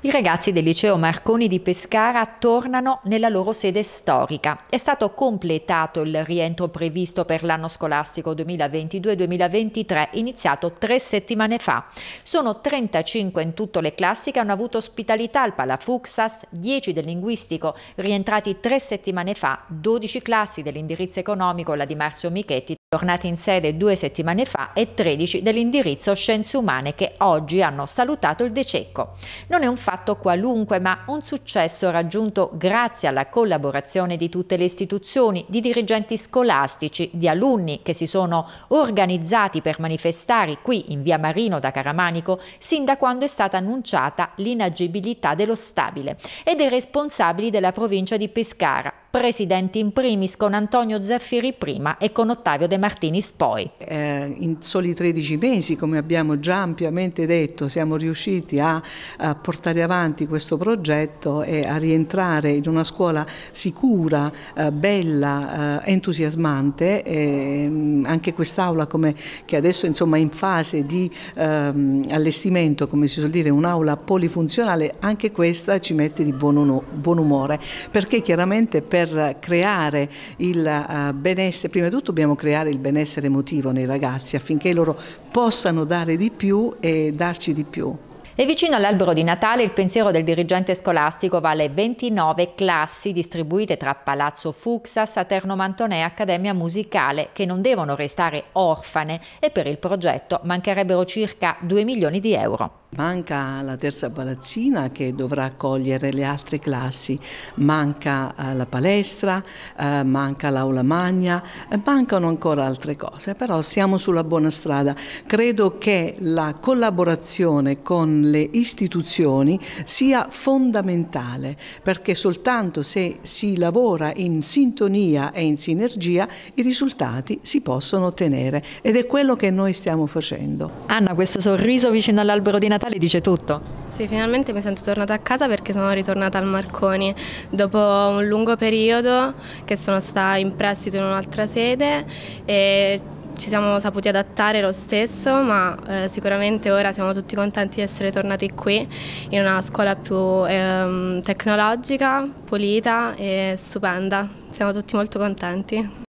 I ragazzi del liceo Marconi di Pescara tornano nella loro sede storica. È stato completato il rientro previsto per l'anno scolastico 2022-2023, iniziato tre settimane fa. Sono 35 in tutto le classi che hanno avuto ospitalità al Palafuxas, 10 del linguistico, rientrati tre settimane fa, 12 classi dell'indirizzo economico, la di Marzio Michetti, tornati in sede due settimane fa, e 13 dell'indirizzo Scienze Umane che oggi hanno salutato il dececco. Non è un fatto qualunque, ma un successo raggiunto grazie alla collaborazione di tutte le istituzioni, di dirigenti scolastici, di alunni che si sono organizzati per manifestare qui in via Marino da Caramanico sin da quando è stata annunciata l'inagibilità dello stabile e dei responsabili della provincia di Pescara, presidenti in primis con Antonio Zaffiri prima e con Ottavio De Martinis poi. Eh, in soli 13 mesi, come abbiamo già ampiamente detto, siamo riusciti a, a portare avanti questo progetto e a rientrare in una scuola sicura, eh, bella, eh, entusiasmante. Mm, anche quest'aula come, che adesso insomma, è in fase di ehm, allestimento, come si suol dire, un'aula polifunzionale, anche questa ci mette di buon, buon umore, perché chiaramente per per creare il eh, benessere, prima di tutto dobbiamo creare il benessere emotivo nei ragazzi affinché loro possano dare di più e darci di più. E vicino all'albero di Natale il pensiero del dirigente scolastico vale 29 classi distribuite tra Palazzo Fuxa, Saterno Mantone e Accademia Musicale che non devono restare orfane e per il progetto mancherebbero circa 2 milioni di euro. Manca la terza palazzina che dovrà accogliere le altre classi, manca eh, la palestra, eh, manca l'aula magna, eh, mancano ancora altre cose, però siamo sulla buona strada. Credo che la collaborazione con le istituzioni sia fondamentale perché soltanto se si lavora in sintonia e in sinergia i risultati si possono ottenere ed è quello che noi stiamo facendo. Anna, questo sorriso vicino all'albero di Natale Natale dice tutto. Sì, finalmente mi sento tornata a casa perché sono ritornata al Marconi dopo un lungo periodo che sono stata in prestito in un'altra sede e ci siamo saputi adattare lo stesso, ma eh, sicuramente ora siamo tutti contenti di essere tornati qui in una scuola più ehm, tecnologica, pulita e stupenda. Siamo tutti molto contenti.